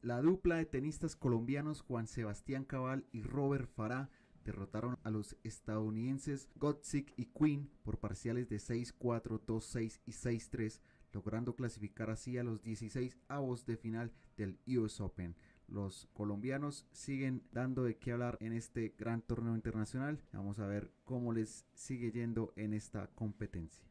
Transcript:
La dupla de tenistas colombianos Juan Sebastián Cabal y Robert Farah derrotaron a los estadounidenses Gottsick y Quinn por parciales de 6-4, 2-6 y 6-3, logrando clasificar así a los 16 avos de final del US Open. Los colombianos siguen dando de qué hablar en este gran torneo internacional. Vamos a ver cómo les sigue yendo en esta competencia.